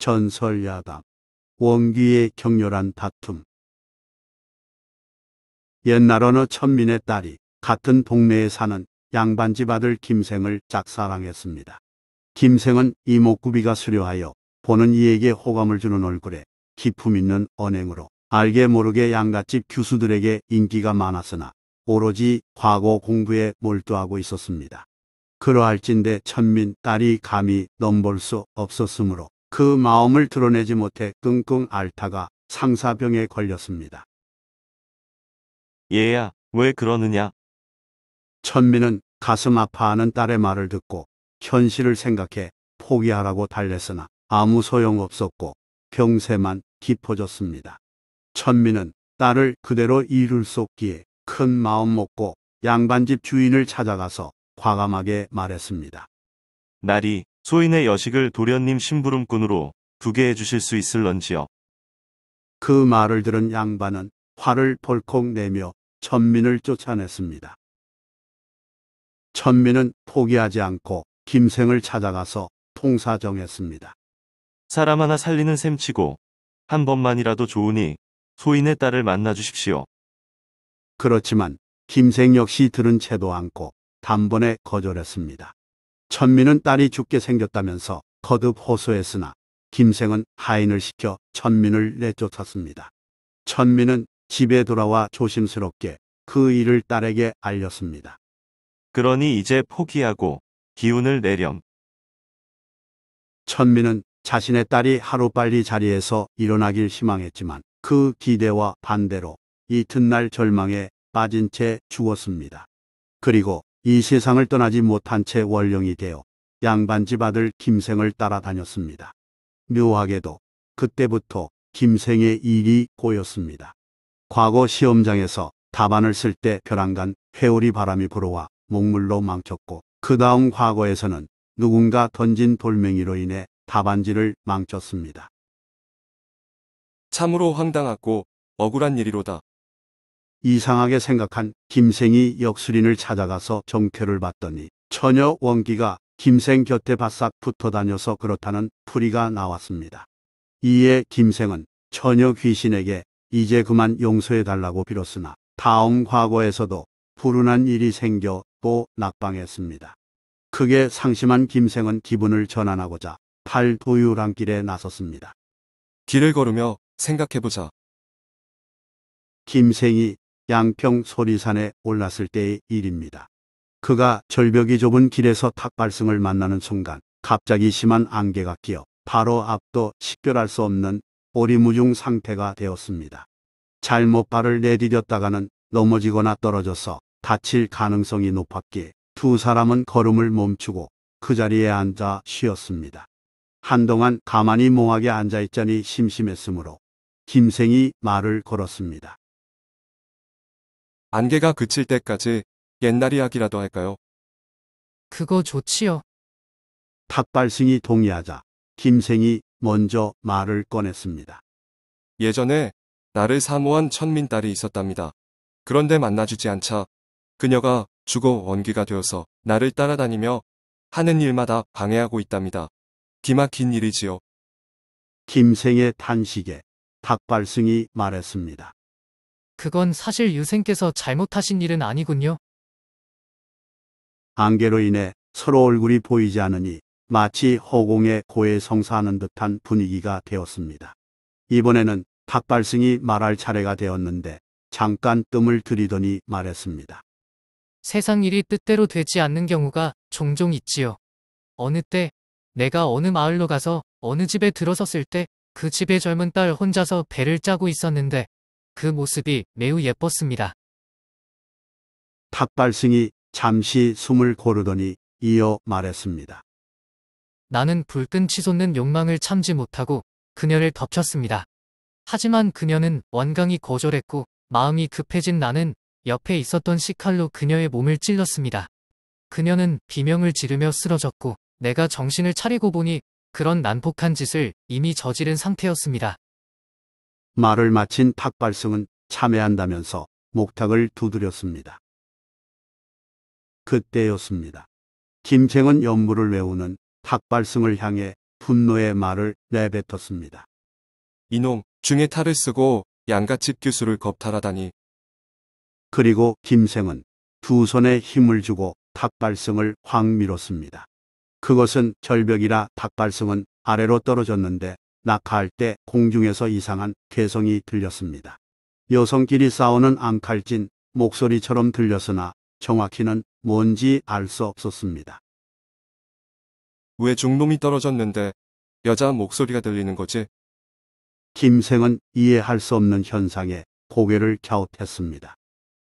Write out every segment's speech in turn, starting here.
전설 야담, 원귀의 격렬한 다툼. 옛날 어느 천민의 딸이 같은 동네에 사는 양반집 아들 김생을 짝사랑했습니다. 김생은 이목구비가 수려하여 보는 이에게 호감을 주는 얼굴에 기품 있는 언행으로 알게 모르게 양갓집 교수들에게 인기가 많았으나 오로지 과거 공부에 몰두하고 있었습니다. 그러할진데 천민 딸이 감히 넘볼 수 없었으므로 그 마음을 드러내지 못해 끙끙 앓다가 상사병에 걸렸습니다. 얘야, 왜 그러느냐? 천민은 가슴 아파하는 딸의 말을 듣고 현실을 생각해 포기하라고 달랬으나 아무 소용없었고 병세만 깊어졌습니다. 천민은 딸을 그대로 이룰 수 없기에 큰 마음 먹고 양반집 주인을 찾아가서 과감하게 말했습니다. 나리, 소인의 여식을 도련님 심부름꾼으로 두게 해주실 수 있을런지요. 그 말을 들은 양반은 화를 벌컥 내며 천민을 쫓아냈습니다. 천민은 포기하지 않고 김생을 찾아가서 통사정했습니다. 사람 하나 살리는 셈치고 한 번만이라도 좋으니 소인의 딸을 만나 주십시오. 그렇지만 김생 역시 들은 채도 않고 단번에 거절했습니다. 천민은 딸이 죽게 생겼다면서 거듭 호소했으나 김생은 하인을 시켜 천민을 내쫓았습니다. 천민은 집에 돌아와 조심스럽게 그 일을 딸에게 알렸습니다. 그러니 이제 포기하고 기운을 내렴. 천민은 자신의 딸이 하루빨리 자리에서 일어나길 희망했지만 그 기대와 반대로 이튿날 절망에 빠진 채 죽었습니다. 그리고 이 세상을 떠나지 못한 채 원령이 되어 양반집 아들 김생을 따라다녔습니다. 묘하게도 그때부터 김생의 일이 꼬였습니다. 과거 시험장에서 답안을 쓸 때 벼랑간 회오리 바람이 불어와 목물로 망쳤고 그 다음 과거에서는 누군가 던진 돌멩이로 인해 답안지를 망쳤습니다. 참으로 황당하고 억울한 일이로다. 이상하게 생각한 김생이 역술인을 찾아가서 정표를 봤더니 처녀 원기가 김생 곁에 바싹 붙어 다녀서 그렇다는 풀이가 나왔습니다. 이에 김생은 처녀 귀신에게 이제 그만 용서해 달라고 빌었으나 다음 과거에서도 불운한 일이 생겨 또 낙방했습니다. 크게 상심한 김생은 기분을 전환하고자 팔도유랑 길에 나섰습니다. 길을 걸으며 생각해보자. 김생이 양평 소리산에 올랐을 때의 일입니다. 그가 절벽이 좁은 길에서 탁발승을 만나는 순간 갑자기 심한 안개가 끼어 바로 앞도 식별할 수 없는 오리무중 상태가 되었습니다. 잘못 발을 내디뎠다가는 넘어지거나 떨어져서 다칠 가능성이 높았기에 두 사람은 걸음을 멈추고 그 자리에 앉아 쉬었습니다. 한동안 가만히 몽하게 앉아있자니 심심했으므로 김생이 말을 걸었습니다. 안개가 그칠 때까지 옛날 이야기라도 할까요? 그거 좋지요. 탁발승이 동의하자 김생이 먼저 말을 꺼냈습니다. 예전에 나를 사모한 천민 딸이 있었답니다. 그런데 만나주지 않자 그녀가 죽어 원귀가 되어서 나를 따라다니며 하는 일마다 방해하고 있답니다. 기막힌 일이지요. 김생의 탄식에 닭발승이 말했습니다. 그건 사실 유생께서 잘못하신 일은 아니군요. 안개로 인해 서로 얼굴이 보이지 않으니 마치 허공에 고해 성사하는 듯한 분위기가 되었습니다. 이번에는 탁발승이 말할 차례가 되었는데 잠깐 뜸을 들이더니 말했습니다. 세상 일이 뜻대로 되지 않는 경우가 종종 있지요. 어느 때 내가 어느 마을로 가서 어느 집에 들어섰을 때 그 집의 젊은 딸 혼자서 배를 짜고 있었는데 그 모습이 매우 예뻤습니다. 탁발승이 잠시 숨을 고르더니 이어 말했습니다. 나는 불끈 치솟는 욕망을 참지 못하고 그녀를 덮쳤습니다. 하지만 그녀는 완강히 거절했고 마음이 급해진 나는 옆에 있었던 시칼로 그녀의 몸을 찔렀습니다. 그녀는 비명을 지르며 쓰러졌고 내가 정신을 차리고 보니 그런 난폭한 짓을 이미 저지른 상태였습니다. 말을 마친 탁발승은 참회한다면서 목탁을 두드렸습니다. 그때였습니다. 김쟁은 연물을 외우는 탁발승을 향해 분노의 말을 내뱉었습니다. 이놈 중에 탈을 쓰고 양가집 교수를 겁탈하다니. 그리고 김생은 두 손에 힘을 주고 탁발승을확 밀었습니다. 그것은 절벽이라 탁발승은 아래로 떨어졌는데 낙하할 때 공중에서 이상한 개성이 들렸습니다. 여성끼리 싸우는 앙칼진 목소리처럼 들렸으나 정확히는 뭔지 알 수 없었습니다. 왜 중놈이 떨어졌는데 여자 목소리가 들리는 거지? 김생은 이해할 수 없는 현상에 고개를 갸웃했습니다.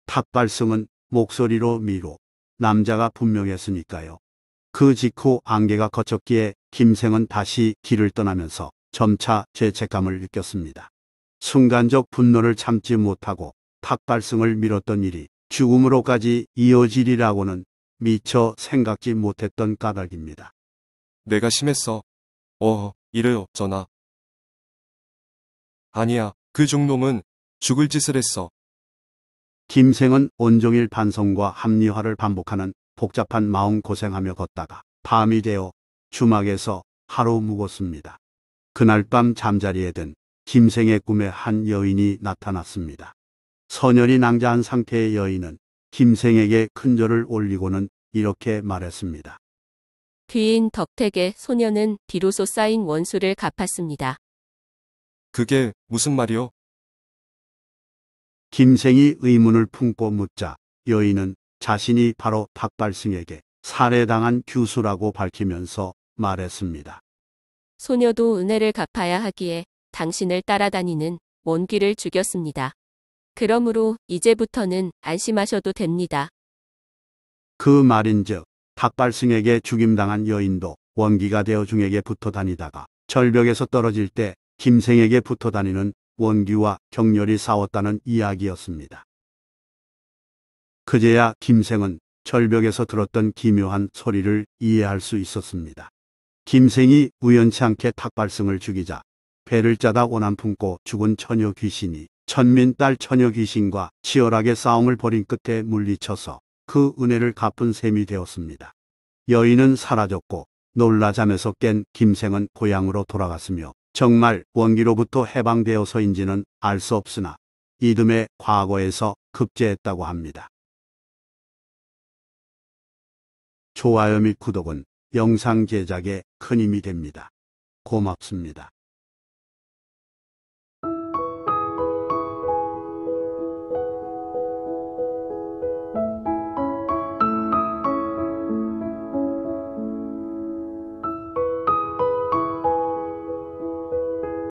탑발승은 목소리로 미로 남자가 분명했으니까요. 그 직후 안개가 걷혔기에 김생은 다시 길을 떠나면서 점차 죄책감을 느꼈습니다. 순간적 분노를 참지 못하고 탁발성을 밀었던 일이 죽음으로까지 이어지리라고는 미처 생각지 못했던 까닭입니다. 내가 심했어. 어, 이를 어쩌나. 아니야, 그 중놈은 죽을 짓을 했어. 김생은 온종일 반성과 합리화를 반복하는 복잡한 마음 고생하며 걷다가 밤이 되어 주막에서 하루 묵었습니다. 그날 밤 잠자리에 든 김생의 꿈에 한 여인이 나타났습니다. 선열이 낭자한 상태의 여인은 김생에게 큰 절을 올리고는 이렇게 말했습니다. 귀인 덕택의 소녀는 비로소 쌓인 원수를 갚았습니다. 그게 무슨 말이오 김생이 의문을 품고 묻자 여인은 자신이 바로 박발승에게 살해당한 규수라고 밝히면서 말했습니다. 소녀도 은혜를 갚아야 하기에 당신을 따라다니는 원귀를 죽였습니다. 그러므로 이제부터는 안심하셔도 됩니다. 그 말인즉 닭발승에게 죽임당한 여인도 원귀가 되어 중에게 붙어 다니다가 절벽에서 떨어질 때 김생에게 붙어 다니는 원귀와 격렬히 싸웠다는 이야기였습니다. 그제야 김생은 절벽에서 들었던 기묘한 소리를 이해할 수 있었습니다. 김생이 우연치 않게 탁발승을 죽이자 배를 짜다 원한 품고 죽은 처녀 귀신이 천민 딸 처녀 귀신과 치열하게 싸움을 벌인 끝에 물리쳐서 그 은혜를 갚은 셈이 되었습니다. 여인은 사라졌고 놀라 잠에서 깬 김생은 고향으로 돌아갔으며 정말 원기로부터 해방되어서인지는 알 수 없으나 이듬해 과거에서 급제했다고 합니다. 좋아요 및 구독은 영상 제작에 큰 힘이 됩니다. 고맙습니다.